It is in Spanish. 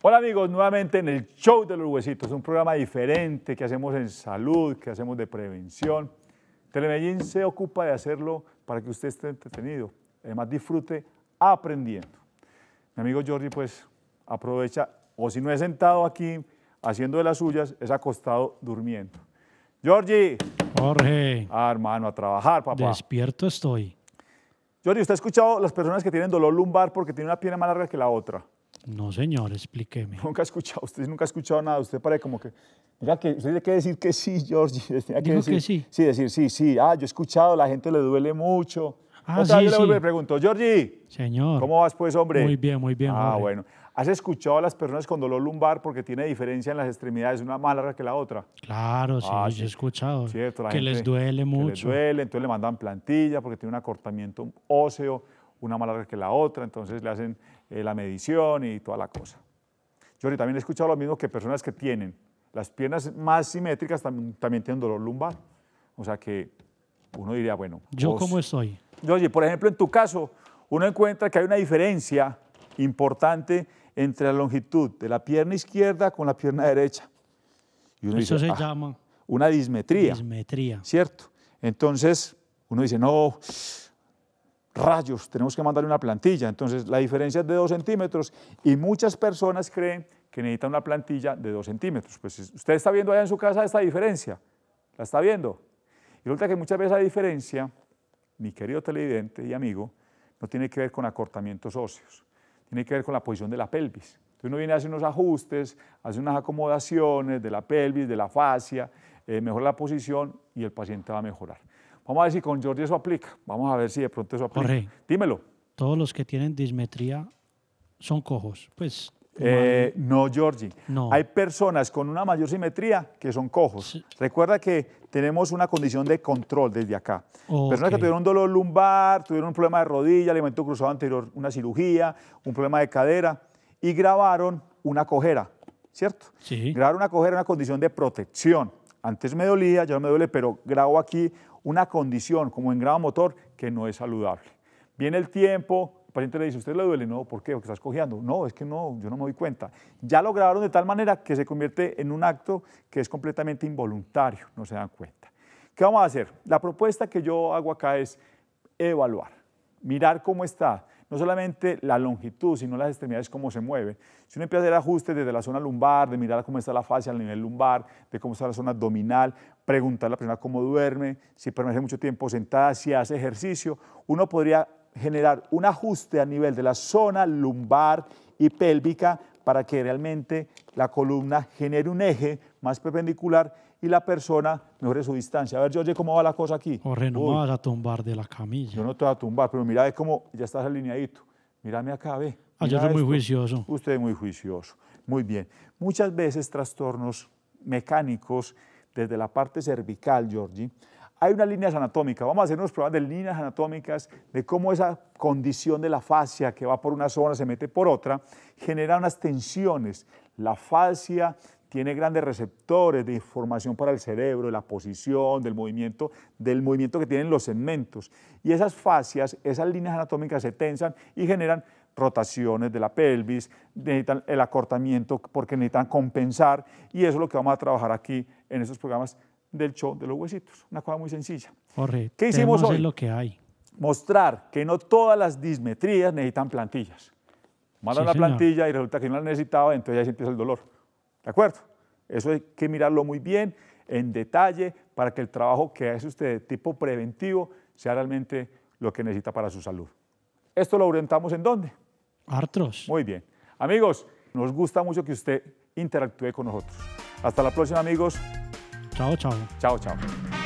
Hola amigos, nuevamente en el Show de los Huesitos, un programa diferente que hacemos en salud, que hacemos de prevención. Telemellín se ocupa de hacerlo para que usted esté entretenido, además disfrute aprendiendo. Mi amigo Jordi pues aprovecha, o si no es sentado aquí haciendo de las suyas, es acostado durmiendo. Jordi. Jorge. Ah, hermano, a trabajar, papá. Despierto estoy. Jordi, ¿usted ha escuchado las personas que tienen dolor lumbar porque tiene una pierna más larga que la otra? No, señor, explíqueme. Nunca ha escuchado, usted nunca ha escuchado nada, usted parece como que, mira que usted tiene que decir que sí, Georgi. Tiene que, sí. Sí, decir sí, sí. Ah, yo he escuchado, la gente le duele mucho. Ah, sí, sí, le pregunto, Georgi. Señor. ¿Cómo vas pues, hombre? Muy bien, muy bien. Ah, bueno. ¿Has escuchado a las personas con dolor lumbar porque tiene diferencia en las extremidades, una más larga que la otra? Claro, sí, ah, yo he escuchado. Cierto, que les duele mucho. les duele, entonces le mandan plantilla porque tiene un acortamiento óseo, una más larga que la otra, entonces le hacen eh, la medición y toda la cosa. Yo también he escuchado lo mismo que personas que tienen las piernas más simétricas también tienen dolor lumbar. O sea que uno diría, bueno. ¿Yo cómo estoy? por ejemplo, en tu caso, uno encuentra que hay una diferencia importante entre la longitud de la pierna izquierda con la pierna derecha. Y Eso se ah, llama. Una dismetría. Dismetría. ¿Cierto? Entonces, uno dice, no, rayos, tenemos que mandarle una plantilla. Entonces la diferencia es de 2 centímetros y muchas personas creen que necesitan una plantilla de 2 centímetros. Pues usted está viendo allá en su casa esta diferencia, la está viendo. Y resulta que muchas veces la diferencia, mi querido televidente y amigo, no tiene que ver con acortamientos óseos, tiene que ver con la posición de la pelvis. Entonces uno viene, a hacer unos ajustes, hace unas acomodaciones de la pelvis, de la fascia, eh, mejora la posición y el paciente va a mejorar. Vamos a ver si con Jordi eso aplica. Vamos a ver si de pronto eso aplica. Dímelo. Todos los que tienen dismetría son cojos. Pues. Eh, no, Jordi. No. Hay personas con una mayor simetría que son cojos. Recuerda que tenemos una condición de control desde acá. Personas que tuvieron un dolor lumbar, tuvieron un problema de rodilla, alimento cruzado anterior, una cirugía, un problema de cadera y grabaron una cojera, ¿cierto? Sí. Grabaron una cojera, una condición de protección antes me dolía, ya no me duele, pero grabo aquí una condición como en grado motor que no es saludable. Viene el tiempo, el paciente le dice, ¿usted le duele? No, ¿por qué? Porque está cojeando. No, es que no, yo no me doy cuenta. Ya lo grabaron de tal manera que se convierte en un acto que es completamente involuntario, no se dan cuenta. ¿Qué vamos a hacer? La propuesta que yo hago acá es evaluar, mirar cómo está, no solamente la longitud, sino las extremidades, cómo se mueve. Si uno empieza a hacer ajustes desde la zona lumbar, de mirar cómo está la fascia al nivel lumbar, de cómo está la zona abdominal, preguntar a la persona cómo duerme, si permanece mucho tiempo sentada, si hace ejercicio, uno podría generar un ajuste a nivel de la zona lumbar y pélvica para que realmente la columna genere un eje más perpendicular y la persona mejore su distancia. A ver, Jorge, ¿cómo va la cosa aquí? Jorge, no vas a tumbar de la camilla. Yo no te voy a tumbar, pero mira, ve cómo ya estás alineadito. Mírame acá, ve. ah, yo soy muy juicioso. Usted es muy juicioso. Muy bien. Muchas veces trastornos mecánicos desde la parte cervical, Jorge, hay unas líneas anatómicas. Vamos a hacer unos pruebas de líneas anatómicas de cómo esa condición de la fascia que va por una zona se mete por otra genera unas tensiones. La fascia tiene grandes receptores de información para el cerebro, de la posición, del movimiento, del movimiento que tienen los segmentos. Y esas fascias, esas líneas anatómicas se tensan y generan rotaciones de la pelvis, necesitan el acortamiento porque necesitan compensar y eso es lo que vamos a trabajar aquí en estos programas del show de los huesitos. Una cosa muy sencilla. Jorge, ¿Qué hicimos hoy? lo que hay. Mostrar que no todas las dismetrías necesitan plantillas. Mandan la plantilla y resulta que no la necesitaba, entonces ahí se empieza el dolor. ¿De acuerdo? Eso hay que mirarlo muy bien, en detalle, para que el trabajo que hace usted de tipo preventivo sea realmente lo que necesita para su salud. ¿Esto lo orientamos en dónde? Artros. Muy bien. Amigos, nos gusta mucho que usted interactúe con nosotros. Hasta la próxima, amigos. Chao, chao. Chao, chao.